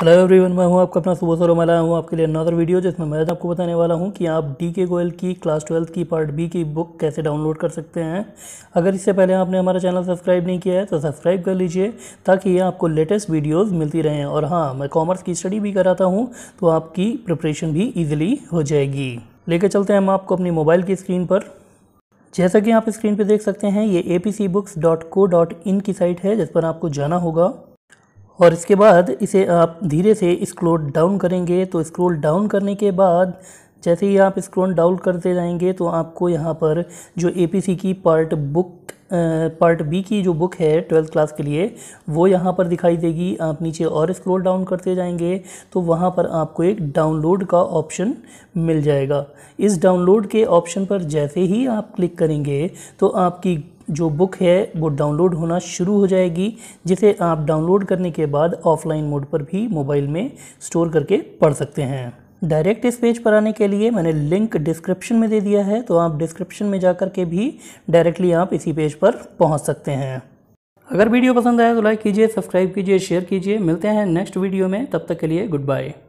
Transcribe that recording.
hello everyone मैं हूं आपका अपना सुबह सर मैं हूं आपके लिए अनदर वीडियो जिसमें मैं आपको बताने वाला हूं कि आप डी के गोयल की क्लास ट्वेल्थ की पार्ट बी की बुक कैसे डाउनलोड कर सकते हैं अगर इससे पहले आपने हमारा चैनल सब्सक्राइब नहीं किया है तो सब्सक्राइब कर लीजिए ताकि ये आपको लेटेस्ट वीडियोज़ मिलती रहें और हाँ मैं कॉमर्स की स्टडी भी कराता हूँ तो आपकी प्रिपरेशन भी ईजिली हो जाएगी लेकर चलते हैं हम आपको अपनी मोबाइल की स्क्रीन पर जैसा कि आप स्क्रीन पर देख सकते हैं ये A books dot dot in की साइट है जिस पर आपको जाना होगा और इसके बाद इसे आप धीरे से स्क्रोल डाउन करेंगे तो स्क्रोल डाउन करने के बाद जैसे ही आप स्क्रोल डाउन करते जाएंगे तो आपको यहाँ पर जो ए की पार्ट बुक पार्ट बी की जो बुक है ट्वेल्थ क्लास के लिए वो यहाँ पर दिखाई देगी आप नीचे और स्क्रॉल डाउन करते जाएंगे तो वहाँ पर आपको एक डाउनलोड का ऑप्शन मिल जाएगा इस डाउनलोड के ऑप्शन पर जैसे ही आप क्लिक करेंगे तो आपकी जो बुक है वो डाउनलोड होना शुरू हो जाएगी जिसे आप डाउनलोड करने के बाद ऑफलाइन मोड पर भी मोबाइल में स्टोर करके पढ़ सकते हैं डायरेक्ट इस पेज पर आने के लिए मैंने लिंक डिस्क्रिप्शन में दे दिया है तो आप डिस्क्रिप्शन में जा कर के भी डायरेक्टली आप इसी पेज पर पहुंच सकते हैं अगर वीडियो पसंद आया तो लाइक कीजिए सब्सक्राइब कीजिए शेयर कीजिए मिलते हैं नेक्स्ट वीडियो में तब तक के लिए गुड बाय